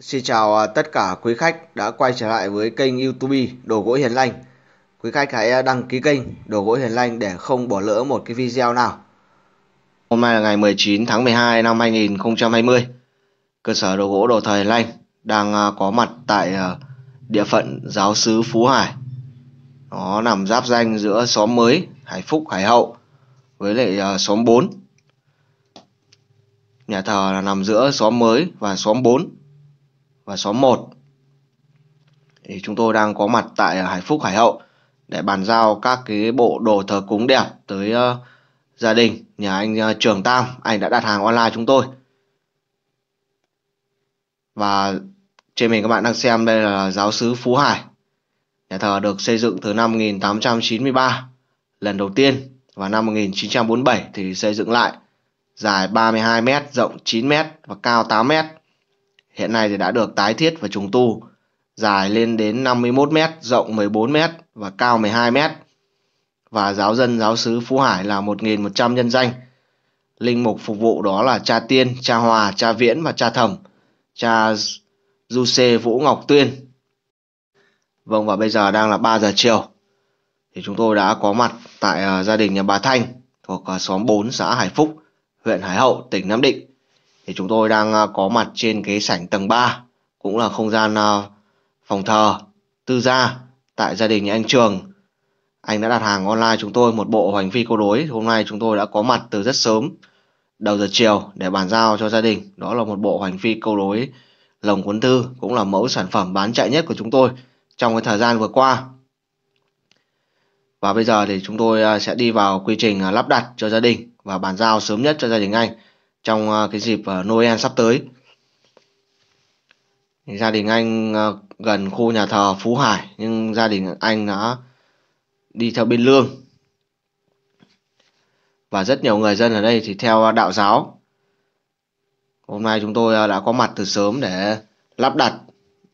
Xin chào à, tất cả quý khách đã quay trở lại với kênh YouTube Đồ gỗ Hiền Lành. Quý khách hãy à, đăng ký kênh Đồ gỗ Hiền Lành để không bỏ lỡ một cái video nào. Hôm nay là ngày 19 tháng 12 năm 2020. Cơ sở đồ gỗ Đồ Thời Hiền Lành đang à, có mặt tại địa phận giáo sứ Phú Hải. Nó nằm giáp danh giữa xóm mới Hải Phúc Hải Hậu với lại xóm 4. Nhà thờ là nằm giữa xóm mới và xóm 4 và xóm 1. Thì chúng tôi đang có mặt tại ờ, Hải Phúc Hải Hậu để bàn giao các cái bộ đồ thờ cúng đẹp tới ờ, gia đình nhà anh ờ, Trường Tam, anh đã đặt hàng online chúng tôi. Và trên mình các bạn đang xem đây là giáo sứ Phú Hải. Nhà thờ được xây dựng từ năm 1893 lần đầu tiên và năm 1947 thì xây dựng lại, dài 32 m, rộng 9 m và cao 8 m hiện nay thì đã được tái thiết và trùng tu, dài lên đến 51 m, rộng 14 m và cao 12 m. Và giáo dân giáo sứ Phú Hải là 1.100 nhân danh. Linh mục phục vụ đó là cha Tiên, cha Hòa, cha Viễn và cha Thẩm, cha Du Sê Vũ Ngọc Tuyên. Vâng và bây giờ đang là 3 giờ chiều. Thì chúng tôi đã có mặt tại ờ, gia đình nhà bà Thanh thuộc ờ, xóm 4 xã Hải Phúc, huyện Hải Hậu, tỉnh Nam Định thì chúng tôi đang à, có mặt trên cái sảnh tầng 3 cũng là không gian à, phòng thờ tư gia tại gia đình nhà anh Trường. Anh đã đặt hàng online chúng tôi một bộ hoành phi câu đối. Hôm nay chúng tôi đã có mặt từ rất sớm, đầu giờ chiều để bàn giao cho gia đình. Đó là một bộ hoành phi câu đối lồng cuốn tư, cũng là mẫu sản phẩm bán chạy nhất của chúng tôi trong cái thời gian vừa qua. Và bây giờ thì chúng tôi à, sẽ đi vào quy trình lắp đặt cho gia đình và bàn giao sớm nhất cho gia đình anh trong à, cái dịp à, Noel sắp tới gia đình anh à, gần khu nhà thờ Phú Hải nhưng gia đình anh đã đi theo bên lương và rất nhiều người dân ở đây thì theo đạo giáo hôm nay chúng tôi đã có mặt từ sớm để lắp đặt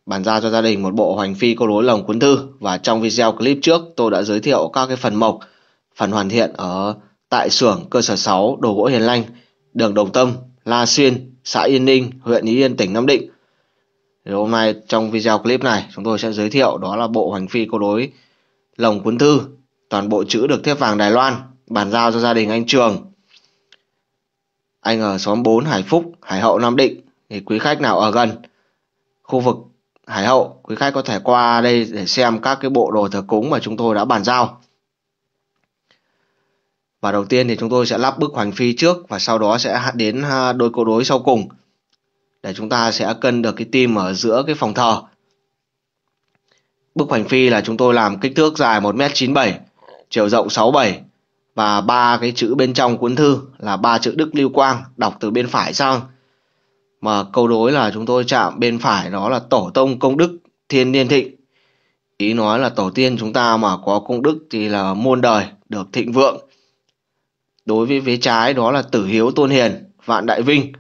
bàn giao cho gia đình một bộ hoành phi câu đối lồng cuốn thư và trong video clip trước tôi đã giới thiệu các cái phần mộc phần hoàn thiện ở tại xưởng cơ sở 6 đồ gỗ hiền lành đường Đồng Tâm, La Xuyên, xã Yên Ninh, huyện Ý Yên, tỉnh Nam Định. Thì hôm nay trong video clip này chúng tôi sẽ giới thiệu đó là bộ hoành phi câu đối lồng cuốn thư, toàn bộ chữ được thép vàng Đài Loan, bàn giao cho gia đình anh Trường. Anh ở xóm 4 Hải Phúc, Hải Hậu, Nam Định. Thì quý khách nào ở gần khu vực Hải Hậu, quý khách có thể qua đây để xem các cái bộ đồ thờ cúng mà chúng tôi đã bàn giao và đầu tiên thì chúng tôi sẽ lắp bức hoành phi trước và sau đó sẽ đến à, đôi câu đối sau cùng để chúng ta sẽ cân được cái tim ở giữa cái phòng thờ bức hoành phi là chúng tôi làm kích thước dài 1m97 chiều rộng 67 và ba cái chữ bên trong cuốn thư là ba chữ Đức Lưu Quang đọc từ bên phải sang mà câu đối là chúng tôi chạm bên phải đó là tổ tông công đức thiên niên thịnh ý nói là tổ tiên chúng ta mà có công đức thì là muôn đời được thịnh vượng đối với vế trái đó là tử hiếu tôn hiền vạn đại vinh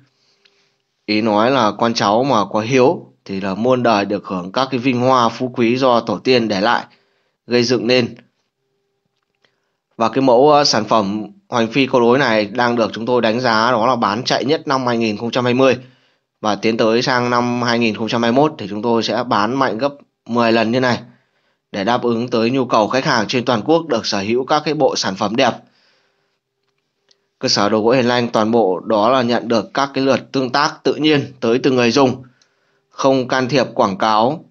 ý nói là con cháu mà có hiếu thì là muôn đời được hưởng các cái vinh hoa phú quý do tổ tiên để lại gây dựng nên và cái mẫu ờ, sản phẩm hoành phi câu đối này đang được chúng tôi đánh giá đó là bán chạy nhất năm 2020 và tiến tới sang năm 2021 thì chúng tôi sẽ bán mạnh gấp 10 lần như này để đáp ứng tới nhu cầu khách hàng trên toàn quốc được sở hữu các cái bộ sản phẩm đẹp cơ sở đồ gỗ hiền lành toàn bộ đó là nhận được các cái lượt tương tác tự nhiên tới từ người dùng không can thiệp quảng cáo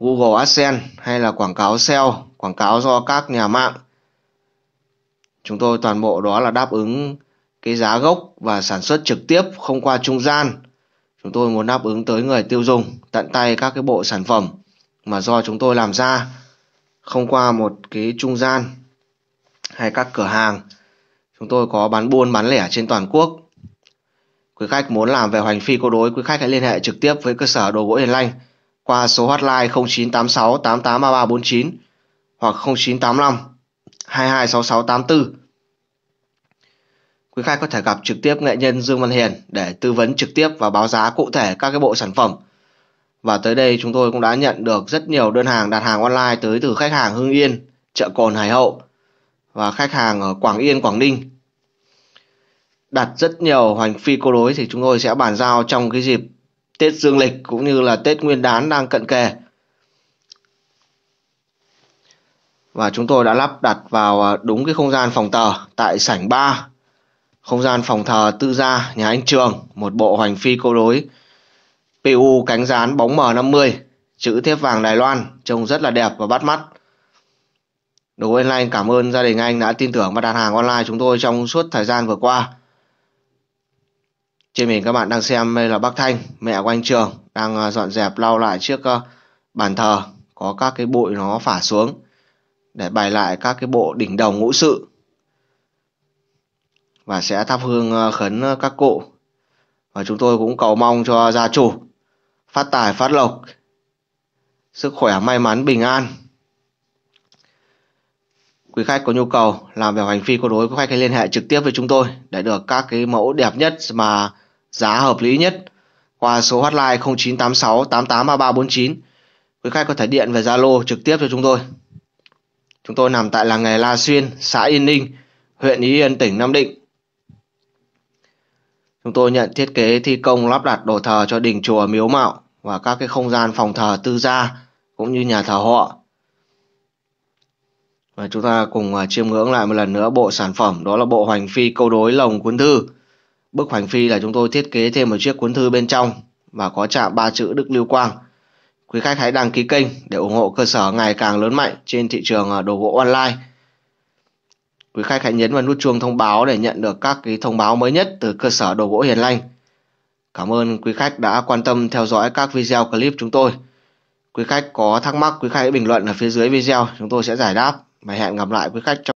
Google AdSense hay là quảng cáo SEO, quảng cáo do các nhà mạng. Chúng tôi toàn bộ đó là đáp ứng cái giá gốc và sản xuất trực tiếp không qua trung gian. Chúng tôi muốn đáp ứng tới người tiêu dùng tận tay các cái bộ sản phẩm mà do chúng tôi làm ra không qua một cái trung gian hay các cửa hàng Chúng tôi có bán buôn bán lẻ trên toàn quốc. Quý khách muốn làm về hoành phi câu đối, quý khách hãy liên hệ trực tiếp với cơ sở đồ gỗ Hiền Lanh qua số hotline 0986 883349 hoặc 0985 226684. Quý khách có thể gặp trực tiếp nghệ nhân Dương Văn Hiền để tư vấn trực tiếp và báo giá cụ thể các cái bộ sản phẩm. Và tới đây chúng tôi cũng đã nhận được rất nhiều đơn hàng đặt hàng online tới từ khách hàng Hưng Yên, chợ Cồn Hải Hậu và khách hàng ở Quảng Yên, Quảng Ninh đặt rất nhiều hoành phi cô đối thì chúng tôi sẽ bàn giao trong cái dịp Tết Dương lịch cũng như là Tết Nguyên đán đang cận kề. Và chúng tôi đã lắp đặt vào à, đúng cái không gian phòng tờ tại sảnh 3, không gian phòng thờ tư gia nhà anh Trường, một bộ hoành phi cô đối PU cánh rán bóng M50, chữ thép vàng Đài Loan, trông rất là đẹp và bắt mắt. Đối với anh, cảm ơn gia đình anh đã tin tưởng và đặt hàng online chúng tôi trong suốt thời gian vừa qua. Trên mình các bạn đang xem đây là bác Thanh, mẹ của anh Trường đang à, dọn dẹp lau lại trước à, bàn thờ có các cái bụi nó phả xuống để bày lại các cái bộ đỉnh đồng ngũ sự và sẽ thắp hương à, khấn các cụ. Và chúng tôi cũng cầu mong cho gia chủ phát tài phát lộc, sức khỏe may mắn bình an. Quý khách có nhu cầu làm việc hành phi cô đối, quý khách hãy liên hệ trực tiếp với chúng tôi để được các cái mẫu đẹp nhất mà giá hợp lý nhất qua số hotline 0986 883349. Quý khách có thể điện về Zalo trực tiếp cho chúng tôi. Chúng tôi nằm tại làng nghề La Xuyên, xã Yên Ninh, huyện Ý Yên, tỉnh Nam Định. Chúng tôi nhận thiết kế thi công lắp đặt đồ thờ cho đỉnh chùa Miếu Mạo và các cái không gian phòng thờ tư gia cũng như nhà thờ họ. Và chúng ta cùng à, chiêm ngưỡng lại một lần nữa bộ sản phẩm đó là bộ hoành phi câu đối lồng cuốn thư. Bức hoành phi là chúng tôi thiết kế thêm một chiếc cuốn thư bên trong và có chạm ba chữ Đức Lưu Quang. Quý khách hãy đăng ký kênh để ủng hộ cơ sở ngày càng lớn mạnh trên thị trường à, đồ gỗ online. Quý khách hãy nhấn vào nút chuông thông báo để nhận được các cái thông báo mới nhất từ cơ sở đồ gỗ Hiền Lanh. Cảm ơn quý khách đã quan tâm theo dõi các video clip chúng tôi. Quý khách có thắc mắc, quý khách hãy bình luận ở phía dưới video, chúng tôi sẽ giải đáp. Và hẹn gặp lại quý khách trong